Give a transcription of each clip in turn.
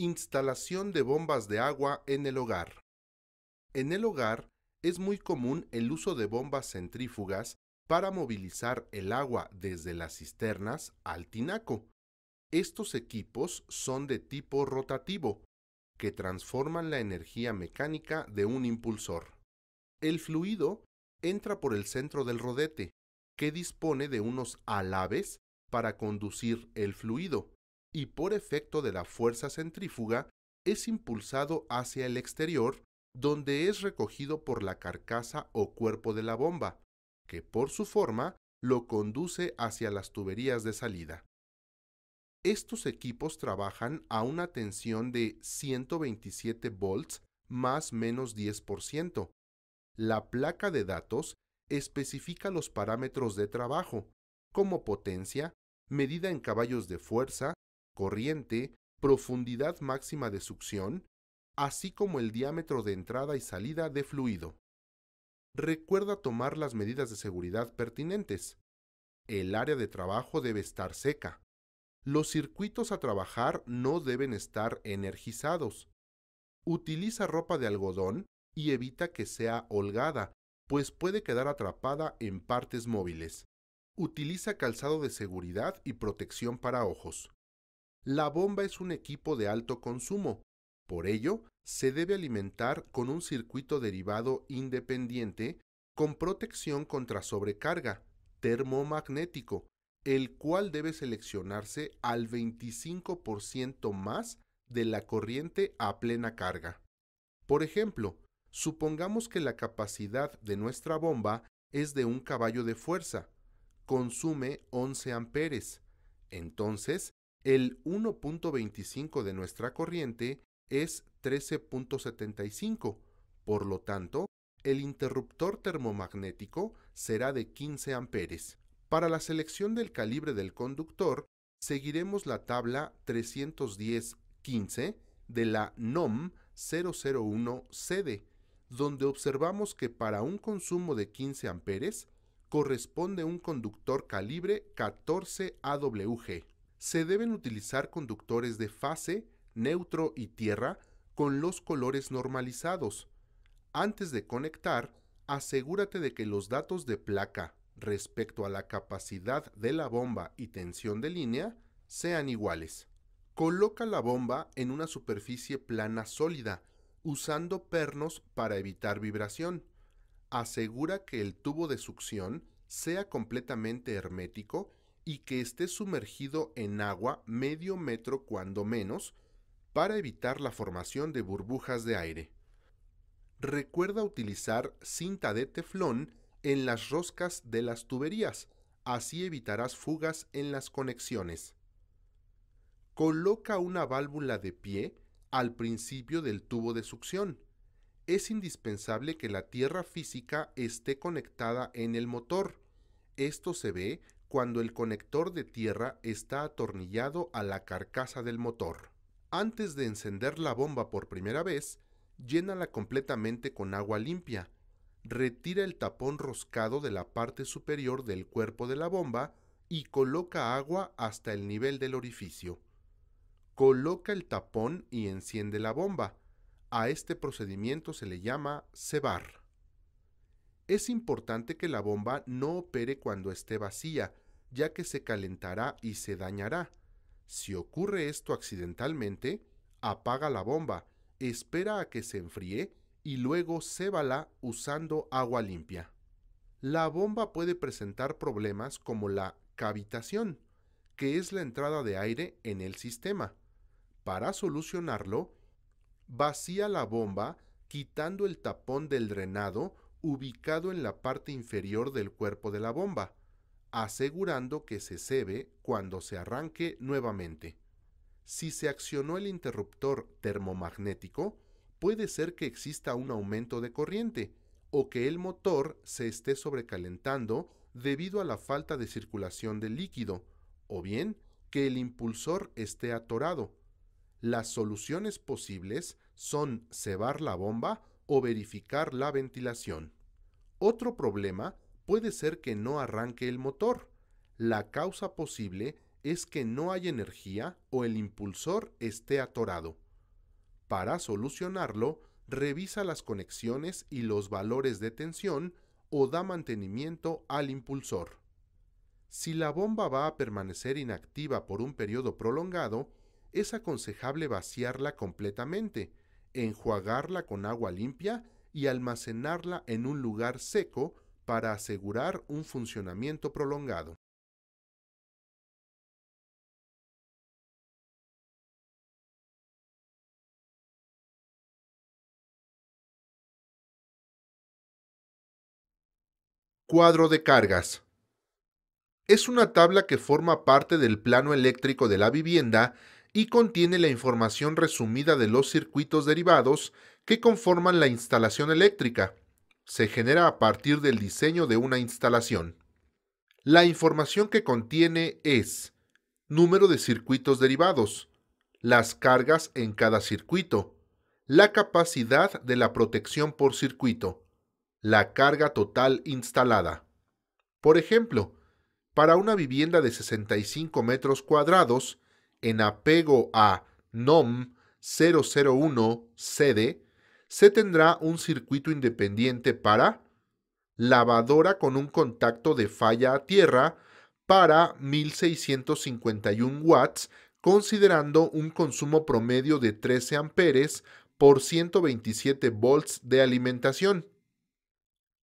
Instalación de bombas de agua en el hogar. En el hogar es muy común el uso de bombas centrífugas para movilizar el agua desde las cisternas al tinaco. Estos equipos son de tipo rotativo, que transforman la energía mecánica de un impulsor. El fluido entra por el centro del rodete, que dispone de unos alaves para conducir el fluido, y por efecto de la fuerza centrífuga es impulsado hacia el exterior, donde es recogido por la carcasa o cuerpo de la bomba, que por su forma lo conduce hacia las tuberías de salida. Estos equipos trabajan a una tensión de 127 volts más menos 10%. La placa de datos especifica los parámetros de trabajo, como potencia, medida en caballos de fuerza corriente, profundidad máxima de succión, así como el diámetro de entrada y salida de fluido. Recuerda tomar las medidas de seguridad pertinentes. El área de trabajo debe estar seca. Los circuitos a trabajar no deben estar energizados. Utiliza ropa de algodón y evita que sea holgada, pues puede quedar atrapada en partes móviles. Utiliza calzado de seguridad y protección para ojos. La bomba es un equipo de alto consumo, por ello, se debe alimentar con un circuito derivado independiente con protección contra sobrecarga, termomagnético, el cual debe seleccionarse al 25% más de la corriente a plena carga. Por ejemplo, supongamos que la capacidad de nuestra bomba es de un caballo de fuerza, consume 11 amperes, entonces el 1.25 de nuestra corriente es 13.75, por lo tanto, el interruptor termomagnético será de 15 amperes. Para la selección del calibre del conductor, seguiremos la tabla 310-15 de la NOM 001 CD, donde observamos que para un consumo de 15 amperes corresponde un conductor calibre 14 AWG se deben utilizar conductores de fase, neutro y tierra con los colores normalizados. Antes de conectar, asegúrate de que los datos de placa respecto a la capacidad de la bomba y tensión de línea sean iguales. Coloca la bomba en una superficie plana sólida, usando pernos para evitar vibración. Asegura que el tubo de succión sea completamente hermético y que esté sumergido en agua medio metro cuando menos para evitar la formación de burbujas de aire. Recuerda utilizar cinta de teflón en las roscas de las tuberías, así evitarás fugas en las conexiones. Coloca una válvula de pie al principio del tubo de succión. Es indispensable que la tierra física esté conectada en el motor. Esto se ve cuando el conector de tierra está atornillado a la carcasa del motor. Antes de encender la bomba por primera vez, llénala completamente con agua limpia. Retira el tapón roscado de la parte superior del cuerpo de la bomba y coloca agua hasta el nivel del orificio. Coloca el tapón y enciende la bomba. A este procedimiento se le llama cebar. Es importante que la bomba no opere cuando esté vacía, ya que se calentará y se dañará. Si ocurre esto accidentalmente, apaga la bomba, espera a que se enfríe y luego sébala usando agua limpia. La bomba puede presentar problemas como la cavitación, que es la entrada de aire en el sistema. Para solucionarlo, vacía la bomba quitando el tapón del drenado ubicado en la parte inferior del cuerpo de la bomba asegurando que se cebe cuando se arranque nuevamente. Si se accionó el interruptor termomagnético, puede ser que exista un aumento de corriente o que el motor se esté sobrecalentando debido a la falta de circulación del líquido, o bien que el impulsor esté atorado. Las soluciones posibles son cebar la bomba o verificar la ventilación. Otro problema puede ser que no arranque el motor. La causa posible es que no hay energía o el impulsor esté atorado. Para solucionarlo, revisa las conexiones y los valores de tensión o da mantenimiento al impulsor. Si la bomba va a permanecer inactiva por un periodo prolongado, es aconsejable vaciarla completamente, enjuagarla con agua limpia y almacenarla en un lugar seco para asegurar un funcionamiento prolongado. Cuadro de cargas. Es una tabla que forma parte del plano eléctrico de la vivienda y contiene la información resumida de los circuitos derivados que conforman la instalación eléctrica, se genera a partir del diseño de una instalación. La información que contiene es número de circuitos derivados, las cargas en cada circuito, la capacidad de la protección por circuito, la carga total instalada. Por ejemplo, para una vivienda de 65 metros cuadrados, en apego a NOM 001 cd se tendrá un circuito independiente para lavadora con un contacto de falla a tierra para 1651 watts, considerando un consumo promedio de 13 amperes por 127 volts de alimentación.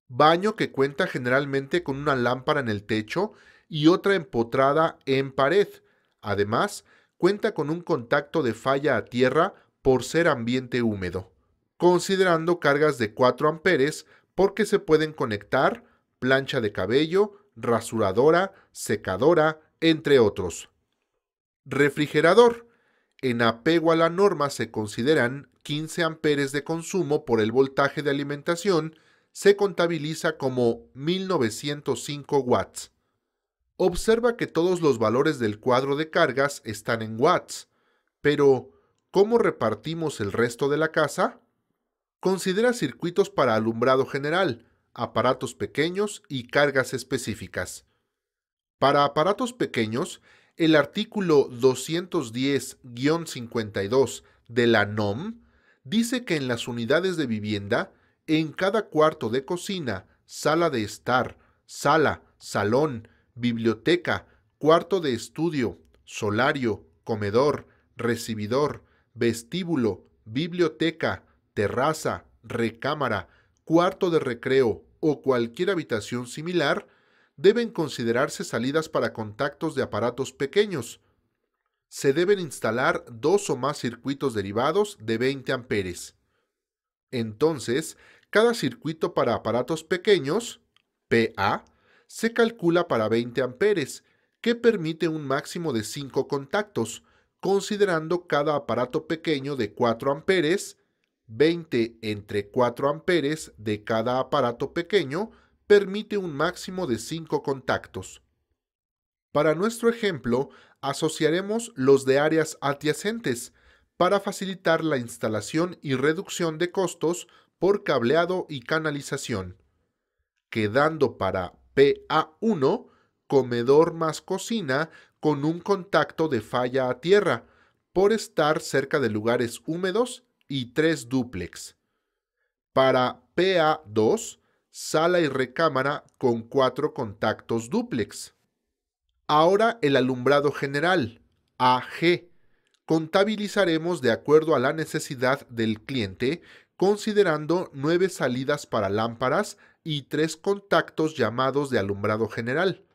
Baño que cuenta generalmente con una lámpara en el techo y otra empotrada en pared. Además, cuenta con un contacto de falla a tierra por ser ambiente húmedo considerando cargas de 4 amperes porque se pueden conectar plancha de cabello, rasuradora, secadora, entre otros. Refrigerador. En apego a la norma se consideran 15 amperes de consumo por el voltaje de alimentación, se contabiliza como 1905 watts. Observa que todos los valores del cuadro de cargas están en watts, pero ¿cómo repartimos el resto de la casa? considera circuitos para alumbrado general, aparatos pequeños y cargas específicas. Para aparatos pequeños, el artículo 210-52 de la NOM dice que en las unidades de vivienda, en cada cuarto de cocina, sala de estar, sala, salón, biblioteca, cuarto de estudio, solario, comedor, recibidor, vestíbulo, biblioteca, terraza, recámara, cuarto de recreo o cualquier habitación similar, deben considerarse salidas para contactos de aparatos pequeños. Se deben instalar dos o más circuitos derivados de 20 amperes. Entonces, cada circuito para aparatos pequeños, PA, se calcula para 20 amperes, que permite un máximo de 5 contactos, considerando cada aparato pequeño de 4 amperes 20 entre 4 amperes de cada aparato pequeño permite un máximo de 5 contactos. Para nuestro ejemplo, asociaremos los de áreas adyacentes para facilitar la instalación y reducción de costos por cableado y canalización, quedando para PA1 comedor más cocina con un contacto de falla a tierra por estar cerca de lugares húmedos y tres dúplex. Para PA2, sala y recámara con cuatro contactos dúplex. Ahora el alumbrado general, AG. Contabilizaremos de acuerdo a la necesidad del cliente, considerando nueve salidas para lámparas y tres contactos llamados de alumbrado general.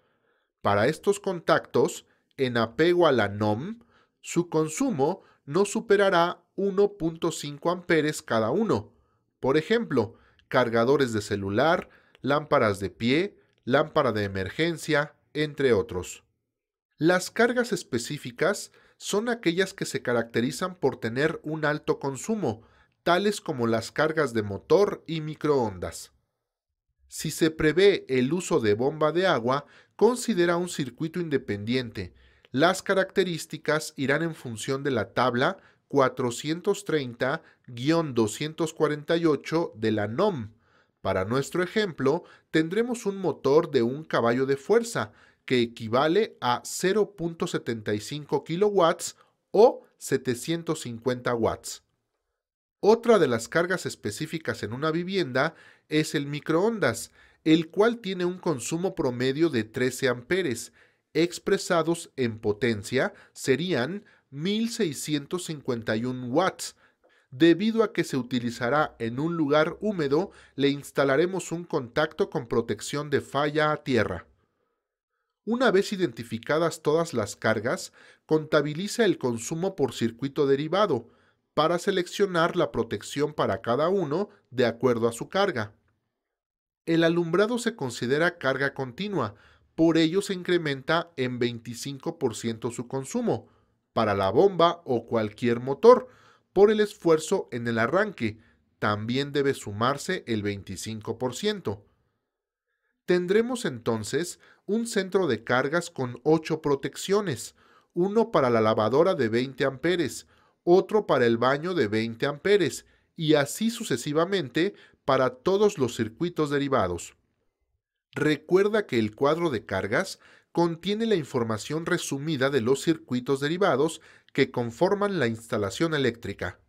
Para estos contactos, en apego a la NOM, su consumo no superará 1.5 amperes cada uno. Por ejemplo, cargadores de celular, lámparas de pie, lámpara de emergencia, entre otros. Las cargas específicas son aquellas que se caracterizan por tener un alto consumo, tales como las cargas de motor y microondas. Si se prevé el uso de bomba de agua, considera un circuito independiente. Las características irán en función de la tabla 430-248 de la NOM. Para nuestro ejemplo, tendremos un motor de un caballo de fuerza, que equivale a 0.75 kW o 750 watts. Otra de las cargas específicas en una vivienda es el microondas, el cual tiene un consumo promedio de 13 amperes, expresados en potencia serían 1651 watts. Debido a que se utilizará en un lugar húmedo, le instalaremos un contacto con protección de falla a tierra. Una vez identificadas todas las cargas, contabiliza el consumo por circuito derivado para seleccionar la protección para cada uno de acuerdo a su carga. El alumbrado se considera carga continua, por ello se incrementa en 25% su consumo para la bomba o cualquier motor por el esfuerzo en el arranque. También debe sumarse el 25%. Tendremos entonces un centro de cargas con 8 protecciones, uno para la lavadora de 20 amperes, otro para el baño de 20 amperes y así sucesivamente para todos los circuitos derivados. Recuerda que el cuadro de cargas contiene la información resumida de los circuitos derivados que conforman la instalación eléctrica.